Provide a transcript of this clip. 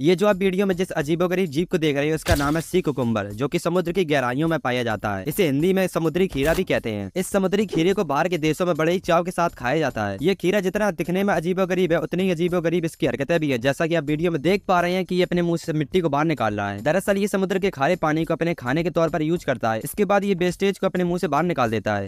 ये जो आप वीडियो में जिस अजीबोगरीब जीव को देख रहे हो उसका नाम है सी कुकुम्बर जो कि समुद्र की गहराइयों में पाया जाता है इसे हिंदी में समुद्री खीरा भी कहते हैं इस समुद्री खीरे को बाहर के देशों में बड़े ही चाव के साथ खाया जाता है ये खीरा जितना दिखने में अजीबोगरीब है उतनी अजीबोगरीब इसकी हरकतें भी है जैसा की आप वीडियो में देख पा रहे हैं की अपने मुँह से मिट्टी को बाहर निकाल रहा है दरअसल ये समुद्र के खारे पानी को अपने खाने के तौर पर यूज करता है इसके बाद ये वेस्टेज को अपने मुँह से बाहर निकाल देता है